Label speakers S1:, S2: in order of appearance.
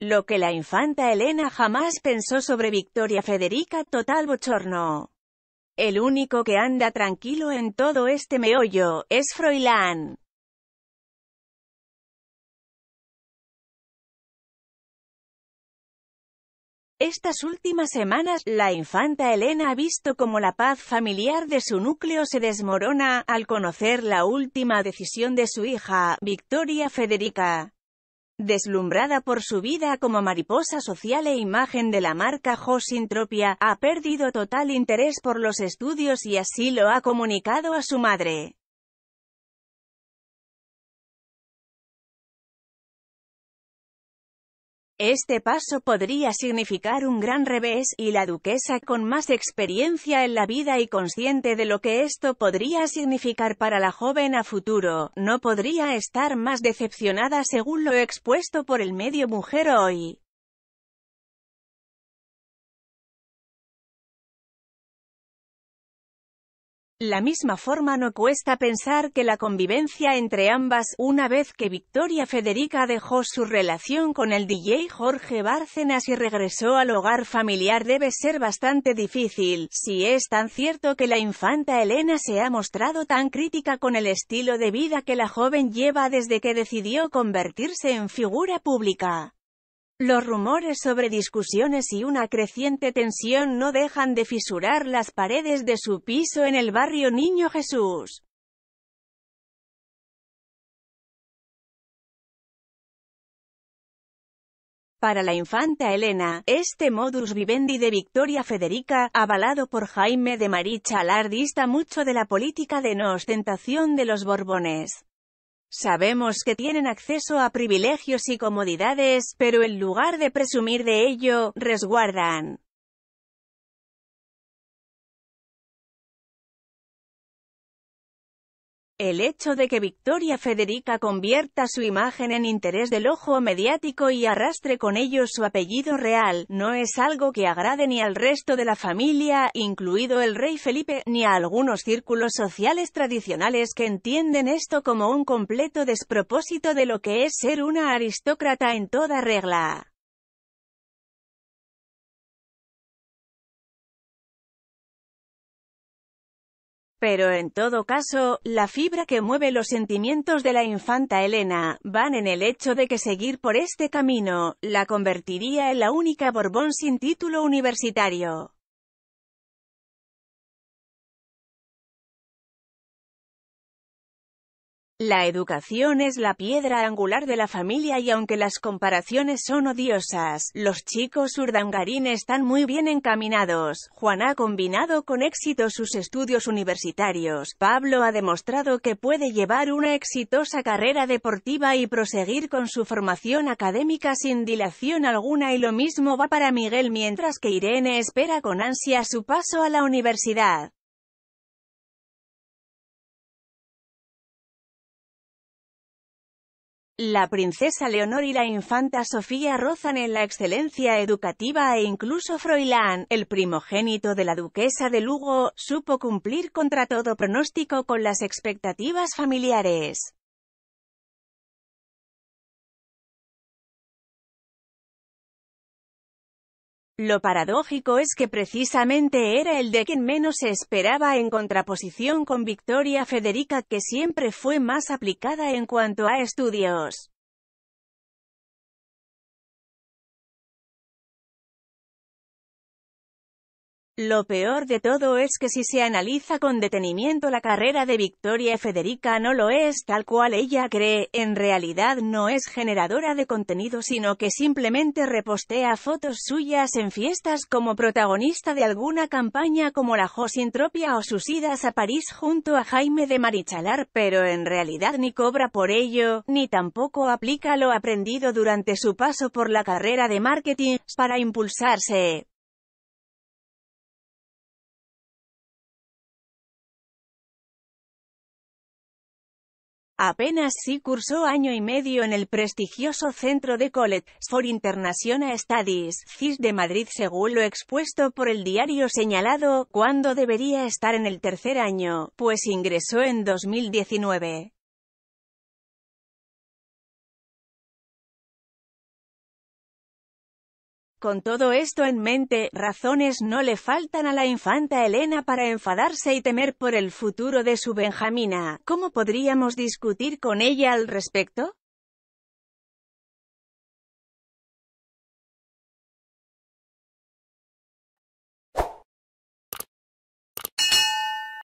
S1: Lo que la infanta Elena jamás pensó sobre Victoria Federica, total bochorno. El único
S2: que anda tranquilo en todo este meollo, es Froilán. Estas últimas semanas, la infanta Elena ha visto cómo la paz familiar
S1: de su núcleo se desmorona, al conocer la última decisión de su hija, Victoria Federica. Deslumbrada por su vida como mariposa social e imagen de la marca Josintropia, ha perdido total interés por los estudios y
S2: así lo ha comunicado a su madre. Este paso podría
S1: significar un gran revés, y la duquesa con más experiencia en la vida y consciente de lo que esto podría significar para la joven a futuro, no podría estar
S2: más decepcionada según lo expuesto por el medio mujer hoy. La misma forma no cuesta pensar que la convivencia entre ambas, una vez
S1: que Victoria Federica dejó su relación con el DJ Jorge Bárcenas y regresó al hogar familiar debe ser bastante difícil, si es tan cierto que la infanta Elena se ha mostrado tan crítica con el estilo de vida que la joven lleva desde que decidió convertirse en figura pública. Los rumores sobre discusiones y una creciente tensión no dejan de fisurar las paredes de su piso
S2: en el barrio Niño Jesús. Para la infanta Elena,
S1: este modus vivendi de Victoria Federica, avalado por Jaime de Marichalar, dista mucho de la política de no ostentación de los Borbones. Sabemos que tienen acceso a privilegios y comodidades, pero en lugar de presumir de ello,
S2: resguardan El hecho de que Victoria Federica convierta
S1: su imagen en interés del ojo mediático y arrastre con ello su apellido real, no es algo que agrade ni al resto de la familia, incluido el rey Felipe, ni a algunos círculos sociales tradicionales que entienden esto como un completo despropósito
S2: de lo que es ser una aristócrata en toda regla. Pero en todo caso, la fibra que mueve los sentimientos de la infanta
S1: Elena, van en el hecho de que seguir por este camino, la convertiría en la única
S2: Borbón sin título universitario. La educación es la
S1: piedra angular de la familia y aunque las comparaciones son odiosas, los chicos urdangarín están muy bien encaminados. Juan ha combinado con éxito sus estudios universitarios. Pablo ha demostrado que puede llevar una exitosa carrera deportiva y proseguir con su formación académica sin dilación alguna y lo mismo va para
S2: Miguel mientras que Irene espera con ansia su paso a la universidad. La princesa Leonor y la infanta Sofía rozan en la excelencia educativa
S1: e incluso Froilán, el primogénito de la duquesa de Lugo, supo cumplir
S2: contra todo pronóstico con las expectativas familiares. Lo paradójico es que precisamente era el de quien menos se esperaba en contraposición con Victoria Federica que siempre fue más aplicada en cuanto a estudios. Lo peor de todo es que si se analiza
S1: con detenimiento la carrera de Victoria Federica no lo es tal cual ella cree, en realidad no es generadora de contenido sino que simplemente repostea fotos suyas en fiestas como protagonista de alguna campaña como la Josintropia o sus idas a París junto a Jaime de Marichalar, pero en realidad ni cobra por ello, ni
S2: tampoco aplica lo aprendido durante su paso por la carrera de marketing, para impulsarse. Apenas sí cursó año
S1: y medio en el prestigioso Centro de College for International Studies, CIS de Madrid según lo expuesto por el diario señalado, cuando debería estar en el tercer
S2: año, pues ingresó en 2019. Con todo esto en mente, razones no le faltan a la infanta Elena para enfadarse y temer por el futuro de su Benjamina. ¿Cómo podríamos discutir con ella al respecto?